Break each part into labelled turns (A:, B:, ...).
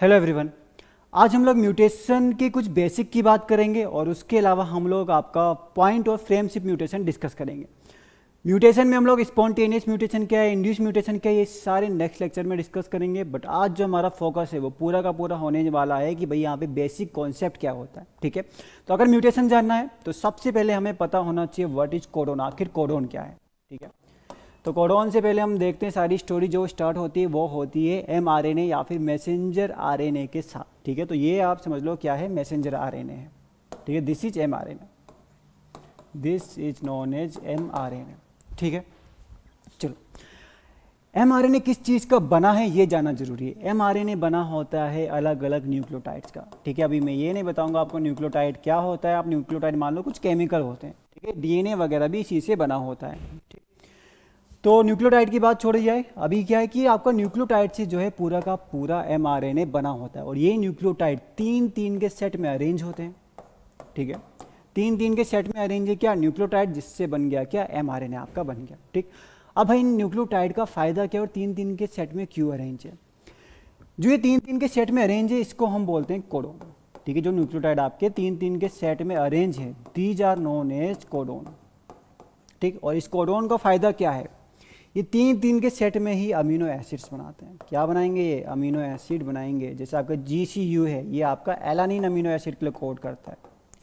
A: hello everyone आज हम लोग म्यूटेशन के कुछ बेसिक की बात करेंगे और उसके अलावा हम लोग आपका point frame frameshift mutation discuss करेंगे म्यूटेशन में हम लोग स्पॉन्टेनियस म्यूटेशन क्या है इंड्यूस म्यूटेशन क्या है ये सारे नेक्स्ट लेक्चर में डिस्कस करेंगे बट आज जो हमारा फोकस है वो पूरा का पूरा होने वाला है कि भाई यहाँ पे बेसिक कॉन्सेप्ट क्या होता है ठीक है तो अगर म्यूटेशन जानना है तो सबसे पहले हमें पता होना चाहिए वट इज कोडोन आखिर कोडोन क्या है ठीक है तो कोडोन से पहले हम देखते हैं सारी स्टोरी जो स्टार्ट होती है वो होती है एम आर एन ए या फिर मैसेंजर आर एन ए के साथ ठीक है तो ये आप समझ लो क्या है मैसेंजर आर एन ए है ठीक है this is M R N A this is known as M R N A ठीक है चलो एम आर एन ए किस चीज़ का बना है ये जानना जरूरी है एम आर एन ए बना होता है अलग अलग न्यूक्लियोटाइड्स का ठीक है अभी मैं ये नहीं बताऊंगा आपको न्यूक्लियोटाइड क्या होता है आप न्यूक्लियोटाइड मान लो कुछ केमिकल होते हैं ठीक है डीएनए वगैरह भी इसी से बना होता है तो न्यूक्लियोटाइड की बात छोड़ी जाए अभी क्या है कि आपका न्यूक्लियोटाइड से जो है पूरा का पूरा एम बना होता है और ये न्यूक्लियोटाइड तीन तीन के सेट में अरेंज होते हैं ठीक है तीन तीन के सेट में अरेंज है क्या न्यूक्लियोटाइड जिससे बन गया क्या एम आपका बन गया ठीक अब भाई न्यूक्लियोटाइड का फ़ायदा क्या और तीन तीन के सेट में क्यों अरेंज है जो ये तीन तीन के सेट में अरेंज है इसको हम बोलते हैं कोडोन ठीक है जो न्यूक्लियोटाइड आपके तीन तीन के सेट में अरेंज है these are known as codon ठीक और इस कोडोन का फ़ायदा क्या है ये तीन तीन के सेट में ही अमीनो एसिड्स बनाते हैं क्या बनाएंगे ये अमीनो एसिड बनाएंगे जैसे आपका जी है ये आपका एलानिन अमीनो एसिड के लिए कोड करता है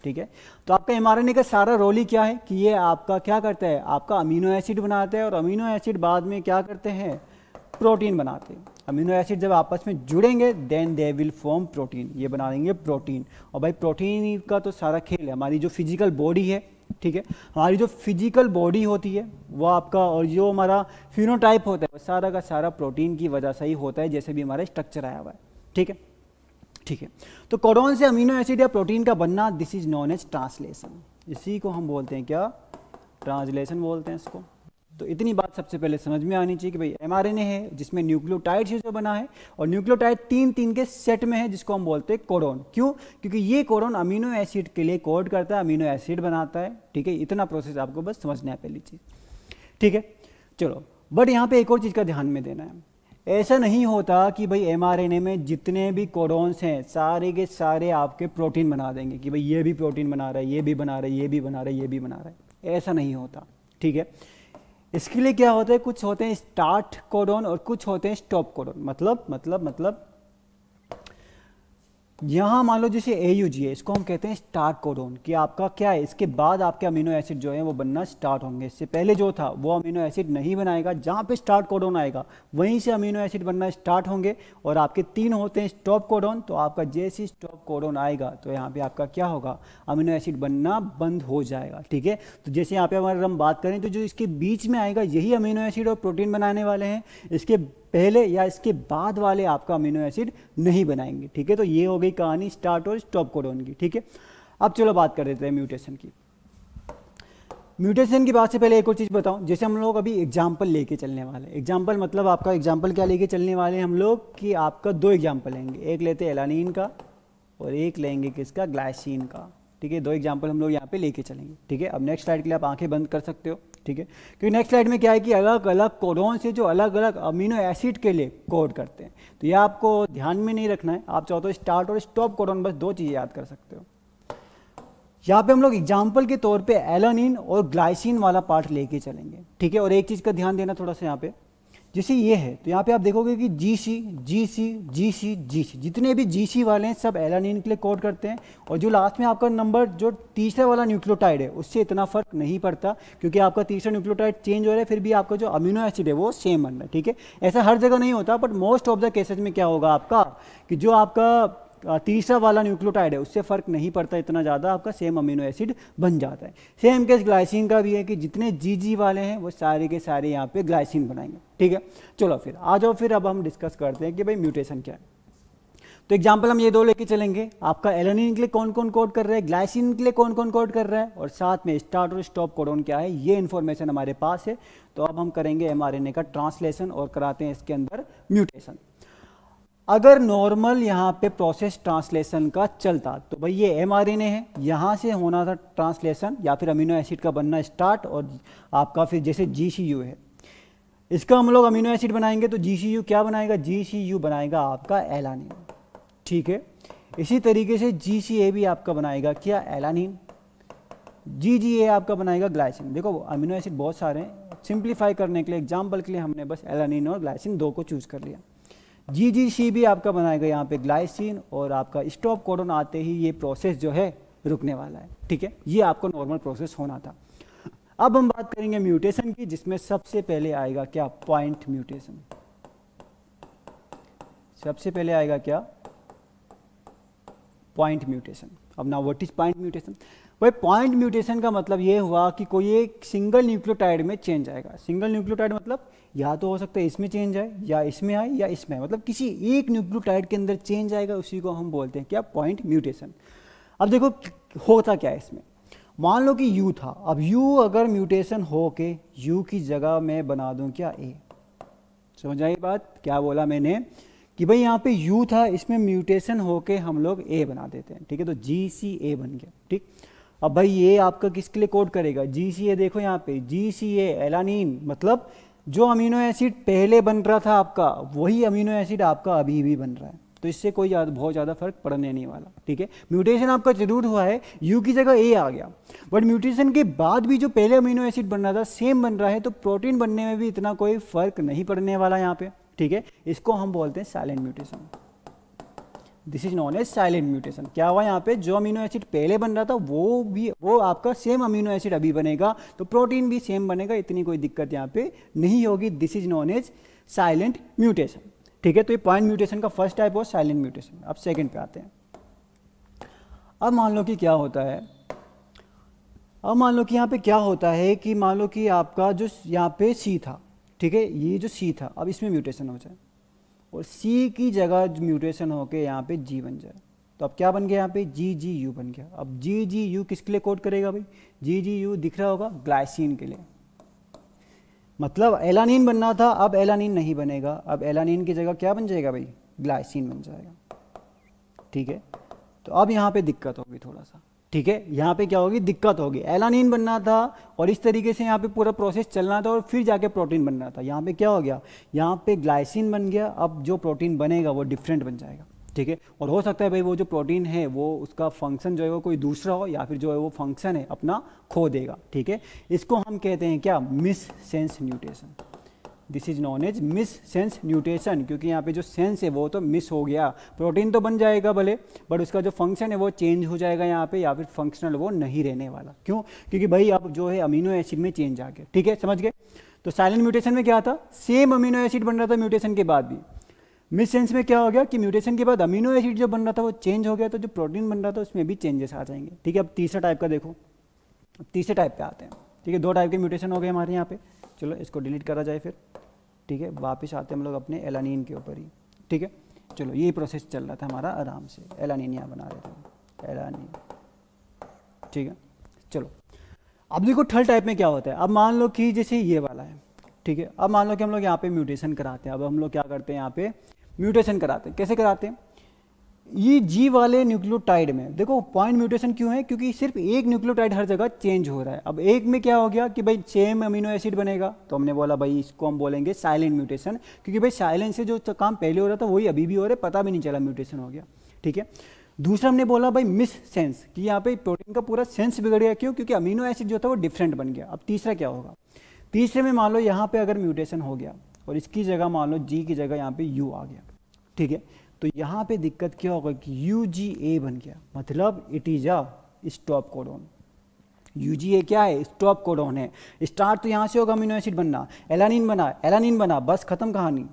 A: ठीक है तो आपका एम का सारा रोल ही क्या है कि ये आपका क्या करता है आपका अमीनो एसिड बनाता है और अमीनो एसिड बाद में क्या करते हैं प्रोटीन बनाते हैं अमीनो एसिड जब आपस में जुड़ेंगे then they will form protein ये बना देंगे प्रोटीन और भाई प्रोटीन का तो सारा खेल है हमारी जो फिजिकल बॉडी है ठीक है हमारी जो फिजिकल बॉडी होती है वो आपका और जो हमारा फिनोटाइप होता है वो सारा का सारा प्रोटीन की वजह से ही होता है जैसे भी हमारा स्ट्रक्चर आया हुआ है ठीक है ठीक है तो कोडोन से अमीनो एसिड या प्रोटीन का बनना this is known as translation इसी को हम बोलते हैं क्या ट्रांसलेशन बोलते हैं इसको तो इतनी बात सबसे पहले समझ में आनी चाहिए कि भाई एमआरएनए है जिसमें न्यूक्लियोटाइड से जो बना है और न्यूक्लियोटाइड तीन तीन के सेट में है जिसको हम बोलते हैं कोरोन क्यों क्योंकि ये कोरोन अमीनो एसिड के लिए कोड करता है अमीनो एसिड बनाता है ठीक है इतना प्रोसेस आपको बस समझना है पहली चीज़ ठीक है चलो बट यहाँ पर एक और चीज़ का ध्यान में देना है ऐसा नहीं होता कि भाई एमआरएनए में जितने भी कोडोन्स हैं सारे के सारे आपके प्रोटीन बना देंगे कि भाई ये भी प्रोटीन बना रहा है ये भी बना रहा है ये भी बना रहा है ये भी बना रहा है ऐसा नहीं होता ठीक है इसके लिए क्या होता है कुछ होते हैं स्टार्ट कोडोन और कुछ होते हैं स्टॉप कोडोन मतलब मतलब मतलब यहाँ मान लो जैसे ए यू जी है इसको हम कहते हैं स्टार्ट कोडोन कि आपका क्या है इसके बाद आपके अमीनो एसिड जो है वो बनना स्टार्ट होंगे इससे पहले जो था वो अमीनो एसिड नहीं बनाएगा जहाँ पे स्टार्ट कोडोन आएगा वहीं से अमीनो एसिड बनना स्टार्ट होंगे और आपके तीन होते हैं स्टॉप कोडोन तो आपका जैसे स्टॉप कोडोन आएगा तो यहाँ पर आपका क्या होगा अमीनो एसिड बनना बंद हो जाएगा ठीक है तो जैसे यहाँ पर अगर हम बात करें तो जो इसके बीच में आएगा यही अमीनो एसिड और प्रोटीन बनाने वाले हैं इसके पहले या इसके बाद वाले आपका अमीनो एसिड नहीं बनाएंगे ठीक है तो ये हो गई कहानी स्टार्ट और स्टॉप कोडोन की ठीक है अब चलो बात कर देते हैं म्यूटेशन की म्यूटेशन की बात से पहले एक और चीज़ बताऊं जैसे हम लोग अभी एग्जाम्पल लेके चलने वाले हैं एग्जाम्पल मतलब आपका एग्जाम्पल क्या लेके चलने वाले हैं हम लोग कि आपका दो एग्जाम्पल लेंगे एक लेते हैं एलानीन का और एक लेंगे किसका ग्लाइसिन का ठीक है दो एग्जाम्पल हम लोग यहाँ पे लेके चलेंगे ठीक है अब नेक्स्ट स्लाइड के लिए आप आंखें बंद कर सकते हो ठीक है क्योंकि नेक्स्ट स्लाइड में क्या है कि अलग अलग कोडोन से जो अलग अलग अमीनो एसिड के लिए कोड करते हैं तो ये आपको ध्यान में नहीं रखना है आप चाहो तो स्टार्ट और स्टॉप कोडोन बस दो चीज़ें याद कर सकते हो यहाँ पे हम लोग एग्जाम्पल के तौर पे एलानिन और ग्लाइसिन वाला पार्ट लेके चलेंगे ठीक है और एक चीज़ का ध्यान देना थोड़ा सा यहाँ पे जैसे ये है तो यहाँ पे आप देखोगे कि जी सी जी सी जी सी जी सी जितने भी जी सी वाले हैं सब एलानिन के लिए कोड करते हैं और जो लास्ट में आपका नंबर जो तीसरा वाला न्यूक्लियोटाइड है उससे इतना फ़र्क नहीं पड़ता क्योंकि आपका तीसरा न्यूक्लियोटाइड चेंज हो रहा है फिर भी आपका जो अमीनो एसिड है वो सेम बन रहा है ठीक है ऐसा हर जगह नहीं होता but most of the cases में क्या होगा आपका कि जो आपका तीसरा वाला न्यूक्लियोटाइड है उससे फ़र्क नहीं पड़ता इतना ज़्यादा आपका सेम अमीनो एसिड बन जाता है सेम केस ग्लाइसिन का भी है कि जितने जी जी वाले हैं वो सारे के सारे यहाँ पे ग्लाइसिन बनाएंगे ठीक है चलो फिर आ जाओ फिर अब हम डिस्कस करते हैं कि भाई म्यूटेशन क्या है तो एग्जाम्पल हम ये दो लेके चलेंगे आपका एलोनिन के लिए कौन कौन कोड कर रहा है ग्लाइसिन के लिए कौन कौन कोड कर रहा है और साथ में स्टार्ट और स्टॉप कोडोन क्या है ये इन्फॉर्मेशन हमारे पास है तो अब हम करेंगे एम का ट्रांसलेशन और कराते हैं इसके अंदर म्यूटेशन अगर नॉर्मल यहाँ पे प्रोसेस ट्रांसलेशन का चलता तो भाई ये एम आर एन ए है यहाँ से होना था ट्रांसलेशन या फिर अमीनो एसिड का बनना स्टार्ट और आपका फिर जैसे जी सी यू है इसका हम लोग अमीनो एसिड बनाएंगे तो जी सी यू क्या बनाएगा जी सी यू बनाएगा आपका एलानिन ठीक है इसी तरीके से जी सी ए भी आपका बनाएगा क्या एलानिन जी जी ए आपका बनाएगा ग्लाइसिन देखो अमीनो एसिड बहुत सारे हैं सिंप्लीफाई करने के लिए एग्जाम्पल के लिए हमने बस एलानिन और ग्लाइसिन दो को चूज़ कर लिया जी जी सी भी आपका बनाएगा यहाँ पे ग्लाइसिन और आपका स्टॉप कोडन आते ही ये प्रोसेस जो है रुकने वाला है ठीक है ये आपको नॉर्मल प्रोसेस होना था अब हम बात करेंगे म्यूटेशन की जिसमें सबसे पहले आएगा क्या पॉइंट म्यूटेशन सबसे पहले आएगा क्या पॉइंट म्यूटेशन अब ना वट इज पॉइंट म्यूटेशन भाई पॉइंट म्यूटेशन का मतलब ये हुआ कि कोई एक सिंगल न्यूक्लियोटाइड में चेंज आएगा सिंगल न्यूक्लियोटाइड मतलब या तो हो सकता है इसमें चेंज आए या इसमें आए या इसमें आए मतलब किसी एक न्यूक्लियोटाइड के अंदर चेंज आएगा उसी को हम बोलते हैं क्या पॉइंट म्यूटेशन अब देखो होता क्या है इसमें मान लो कि यू था अब यू अगर म्यूटेशन हो के यू की जगह मैं बना दूँ क्या ए समझ आई बात क्या बोला मैंने कि भाई यहाँ पे यू था इसमें म्यूटेशन होके हम लोग ए बना देते हैं ठीक है तो जी सी ए बन गया ठीक अब भाई ये आपका किसके लिए कोड करेगा जी सी ए देखो यहाँ पे जी सी एलानीन मतलब जो अमीनो एसिड पहले बन रहा था आपका वही अमीनो एसिड आपका अभी भी बन रहा है तो इससे कोई बहुत ज़्यादा फर्क पड़ने नहीं वाला ठीक है म्यूटेशन आपका जरूर हुआ है यू की जगह ए आ गया बट म्यूटेशन के बाद भी जो पहले अमीनो एसिड बन रहा था सेम बन रहा है तो प्रोटीन बनने में भी इतना कोई फर्क नहीं पड़ने वाला यहाँ पे ठीक है इसको हम बोलते हैं silent mutation this is known as silent mutation क्या हुआ यहाँ पे जो अमीनो एसिड पहले बन रहा था वो भी वो आपका सेम अमीनो एसिड अभी बनेगा तो प्रोटीन भी सेम बनेगा इतनी कोई दिक्कत यहाँ पे नहीं होगी this is known as silent mutation ठीक है तो ये पॉइंट म्यूटेशन का फर्स्ट टाइप हो साइलेंट म्यूटेशन अब सेकेंड पे आते हैं अब मान लो कि क्या होता है अब मान लो कि यहाँ पे क्या होता है कि मान लो कि आपका जो यहाँ पे सी था ठीक है ये जो सी था अब इसमें म्यूटेशन हो जाए और सी की जगह म्यूटेशन होकर यहाँ पे जी बन जाए तो अब क्या बन गया यहाँ पे जी जी यू बन गया अब जी जी यू किसके लिए कोड करेगा भाई जी जी यू दिख रहा होगा ग्लाइसिन के लिए मतलब एलानिन बनना था अब एलानिन नहीं बनेगा अब एलानिन की जगह क्या बन जाएगा भाई ग्लाइसिन बन जाएगा ठीक है तो अब यहाँ पे दिक्कत होगी थोड़ा सा ठीक है यहाँ पे क्या होगी दिक्कत होगी एलानीन बनना था और इस तरीके से यहाँ पे पूरा प्रोसेस चलना था और फिर जाके प्रोटीन बनना था यहाँ पे क्या हो गया यहाँ पे ग्लाइसिन बन गया अब जो प्रोटीन बनेगा वो डिफरेंट बन जाएगा ठीक है और हो सकता है भाई वो जो प्रोटीन है वो उसका फंक्शन जो है वो कोई दूसरा हो या फिर जो है वो फंक्शन है अपना खो देगा ठीक है इसको हम कहते हैं क्या missense mutation this is known as missense mutation क्योंकि यहाँ पे जो सेंस है वो तो मिस हो गया प्रोटीन तो बन जाएगा भले बट उसका जो फंक्शन है वो चेंज हो जाएगा यहाँ पे या फिर फंक्शनल वो नहीं रहने वाला क्यों क्योंकि भाई अब जो है अमीनो एसिड में चेंज आ गया ठीक है समझ गए तो साइलेंट म्यूटेशन में क्या था सेम अमीनो एसिड बन रहा था म्यूटेशन के बाद भी मिस सेंस में क्या हो गया कि म्यूटेशन के बाद अमीनो एसिड जो बन रहा था वो चेंज हो गया तो जो प्रोटीन बन रहा था उसमें भी चेंजेस आ जाएंगे ठीक है अब तीसरा टाइप का देखो अब तीसरे टाइप पे आते हैं ठीक है दो टाइप के म्यूटेशन हो गए हमारे यहाँ पे चलो इसको डिलीट करा जाए फिर ठीक है वापस आते हम लोग अपने एलानिन के ऊपर ही ठीक है चलो ये प्रोसेस चल रहा था हमारा आराम से एलानिन यहाँ बना रहे थे एलानिन ठीक है चलो अब देखो थर्ड टाइप में क्या होता है अब मान लो कि जैसे ये वाला है ठीक है अब मान लो कि हम लोग यहाँ पे म्यूटेशन कराते हैं अब हम लोग क्या करते हैं यहाँ पे म्यूटेशन कराते हैं कैसे कराते हैं ये जी वाले न्यूक्लियोटाइड में देखो पॉइंट म्यूटेशन क्यों है क्योंकि सिर्फ एक न्यूक्लियोटाइड हर जगह चेंज हो रहा है अब एक में क्या हो गया कि भाई सेम अमीनो एसिड बनेगा तो हमने बोला भाई इसको हम बोलेंगे साइलेंट म्यूटेशन क्योंकि भाई साइलेंट से जो काम पहले हो रहा था वही अभी भी हो रहा है पता भी नहीं चला म्यूटेशन हो गया ठीक है दूसरा हमने बोला भाई मिस सेंस कि यहाँ पे प्रोटीन का पूरा सेंस बिगड़ गया क्यों क्योंकि अमीनो एसिड जो था वो डिफरेंट बन गया अब तीसरा क्या होगा तीसरे में मान लो यहाँ पे अगर म्यूटेशन हो गया और इसकी जगह मान लो जी की जगह यहाँ पे यू आ गया ठीक है तो यहाँ पे दिक्कत क्या होगा कि यू जी ए बन गया मतलब it is a stop codon U G A क्या है स्टॉप कोडोन है स्टार्ट तो यहाँ से होगा अमीनो एसिड बनना एलानिन बना एलानिन बना बस खत्म कहानी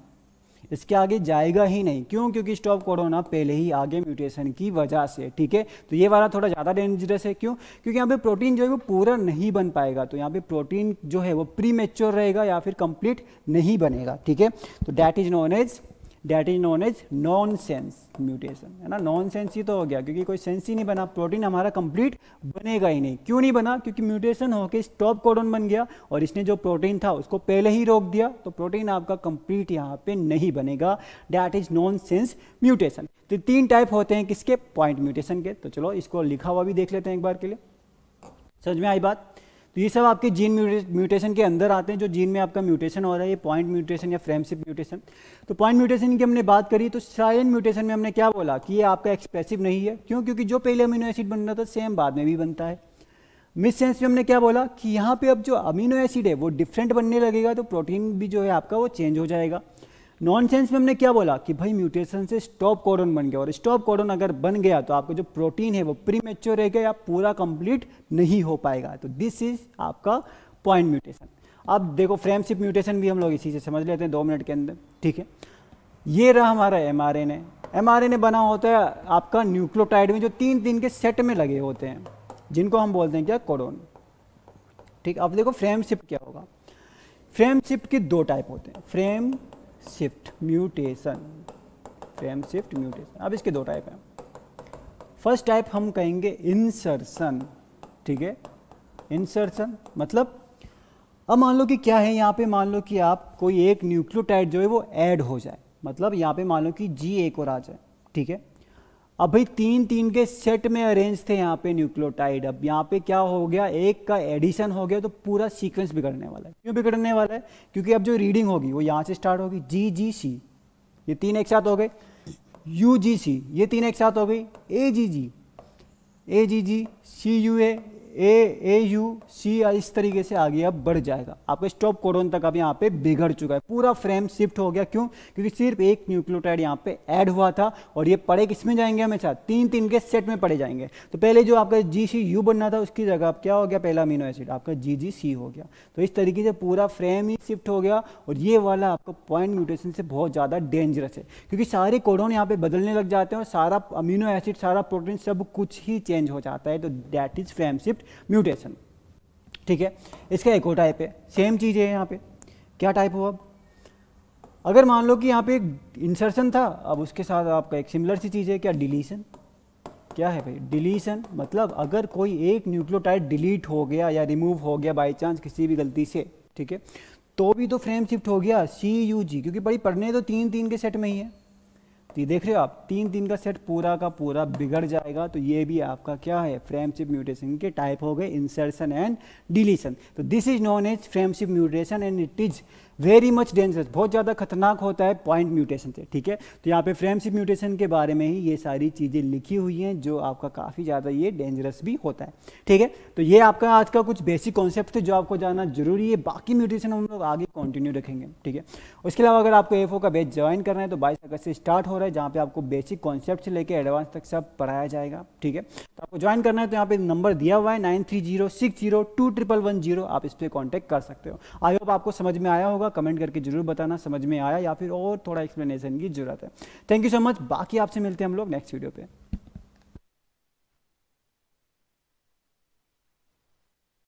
A: इसके आगे जाएगा ही नहीं क्यों क्योंकि स्टॉप कोरोना पहले ही आगे म्यूटेशन की वजह से ठीक है तो ये वाला थोड़ा ज़्यादा डेंजरस है क्यों क्योंकि यहाँ पे प्रोटीन जो है वो पूरा नहीं बन पाएगा तो यहाँ पे प्रोटीन जो है वो प्री रहेगा या फिर कंप्लीट नहीं बनेगा ठीक है तो that is known as that is known as nonsense mutation है ना नॉन सेंस ही तो हो गया क्योंकि कोई सेंस ही नहीं बना प्रोटीन हमारा कंप्लीट बनेगा ही नहीं क्यों नहीं बना क्योंकि म्यूटेशन होकर स्टॉप कोडन बन गया और इसने जो प्रोटीन था उसको पहले ही रोक दिया तो प्रोटीन आपका कंप्लीट यहाँ पे नहीं बनेगा that is nonsense mutation तो तीन टाइप होते हैं किसके पॉइंट म्यूटेशन के तो चलो इसको लिखा हुआ भी देख लेते हैं एक बार के लिए समझ में आई बात तो ये सब आपके जीन म्यूटेशन के अंदर आते हैं जो जीन में आपका म्यूटेशन हो रहा है ये पॉइंट म्यूटेशन या फ्रेमशिप म्यूटेशन तो पॉइंट म्यूटेशन की हमने बात करी तो साइलेंट म्यूटेशन में हमने क्या बोला कि ये आपका एक्सप्रेसिव नहीं है क्यों क्योंकि जो पहले अमीनो एसिड बन रहा था सेम बाद में भी बनता है मिस सेंस में हमने क्या बोला कि यहाँ पर अब जो अमीनो एसिड है वो डिफरेंट बनने लगेगा तो प्रोटीन भी जो है आपका वो चेंज हो जाएगा नॉनसेंस में हमने क्या बोला कि भाई म्यूटेशन से स्टॉप कोडन बन गया और स्टॉप कोडन अगर बन गया तो आपका जो प्रोटीन है वो प्री मेच्योर गया या पूरा कंप्लीट नहीं हो पाएगा तो दिस इज आपका पॉइंट म्यूटेशन अब देखो फ्रेमशिप म्यूटेशन भी हम लोग इसी से समझ लेते हैं दो मिनट के अंदर ठीक है ये रहा हमारा M R N M R N A बना होता है आपका न्यूक्लोटाइड में जो तीन तीन के सेट में लगे होते हैं जिनको हम बोलते हैं क्या कोडोन ठीक अब देखो फ्रेम शिफ्ट क्या होगा फ्रेम शिफ्ट के दो टाइप होते हैं frameshift mutation frameshift mutation अब इसके दो टाइप हैं फर्स्ट टाइप हम कहेंगे इंसर्शन ठीक है इंसर्शन मतलब अब मान लो कि क्या है यहाँ पे मान लो कि आप कोई एक न्यूक्लियोटाइड जो है वो ऐड हो जाए मतलब यहाँ पे मान लो कि जी एक और आ जाए ठीक है अब भाई तीन तीन के सेट में अरेंज थे यहाँ पे न्यूक्लियोटाइड अब यहाँ पे क्या हो गया एक का एडिशन हो गया तो पूरा सीक्वेंस बिगड़ने वाला है क्यों बिगड़ने वाला है क्योंकि अब जो रीडिंग होगी वो यहाँ से स्टार्ट होगी जी जी सी ये तीन एक साथ हो गए यू जी सी ये तीन एक साथ हो गई ए जी जी ए जी जी सी U A A A you see इस तरीके से आगे अब बढ़ जाएगा आपका स्टॉप कोडोन तक अब यहाँ पे बिगड़ चुका है पूरा फ्रेम शिफ्ट हो गया क्यों क्योंकि सिर्फ एक न्यूक्लियोटाइड यहाँ पे ऐड हुआ था और ये पड़े किसमें जाएंगे हमेशा तीन तीन के सेट में पड़े जाएंगे तो पहले जो आपका जी सी यू बनना था उसकी जगह अब क्या हो गया पहला अमीनो एसिड आपका जी जी सी हो गया तो इस तरीके से पूरा फ्रेम ही शिफ्ट हो गया और ये वाला आपका पॉइंट म्यूटेशन से बहुत ज़्यादा डेंजरस है क्योंकि सारे कोडोन यहाँ पे बदलने लग जाते हैं और सारा अमीनो एसिड सारा प्रोटीन सब कुछ ही चेंज हो जाता है तो that is frameshift mutation ठीक है इसका एक और टाइप है सेम चीज़ है यहाँ पे क्या टाइप हुआ अब अगर मान लो कि यहाँ पे एक इंसर्शन था अब उसके साथ आपका एक सिमिलर सी चीज़ है क्या डिलीशन क्या है भाई डिलीशन मतलब अगर कोई एक न्यूक्लियोटाइड डिलीट हो गया या रिमूव हो गया बाई चांस किसी भी गलती से ठीक है तो भी तो फ्रेम शिफ्ट हो गया सी यू जी क्योंकि भाई पढ़ने तो तीन तीन के सेट में ही है तो ये देख रहे हो आप तीन दिन का सेट पूरा का पूरा बिगड़ जाएगा तो ये भी आपका क्या है फ्रेमशिप म्यूटेशन के टाइप हो गए इंसर्शन एंड डिलीशन तो this is known as frameshift mutation and it is very much dangerous बहुत ज़्यादा खतरनाक होता है पॉइंट म्यूटेशन से ठीक है तो यहाँ पे फ्रेमशिप म्यूटेशन के बारे में ही ये सारी चीज़ें लिखी हुई हैं जो आपका काफ़ी ज़्यादा ये डेंजरस भी होता है ठीक है तो ये आपका आज का कुछ बेसिक कॉन्सेप्ट है जो आपको जानना जरूरी है बाकी म्यूटेशन हम लोग आगे कंटिन्यू रखेंगे ठीक है उसके अलावा अगर आपको एफ का बेच ज्वाइन करना है तो बाईस अगस्त से स्टार्ट हो रहा है जहाँ पे आपको बेसिक कॉन्सेप्ट से लेकर एडवांस तक सब पढ़ाया जाएगा ठीक है तो आपको ज्वाइन करना है तो यहाँ पे नंबर दिया हुआ है nine three zero six zero two triple one zero आप इस पर कॉन्टैक्ट कर सकते हो आई होप आपको समझ में आया होगा होगा कमेंट करके जरूर बताना समझ में आया या फिर और थोड़ा एक्सप्लेनेशन की जरूरत है थैंक यू सो मच बाकी आपसे मिलते हैं हम लोग नेक्स्ट वीडियो पर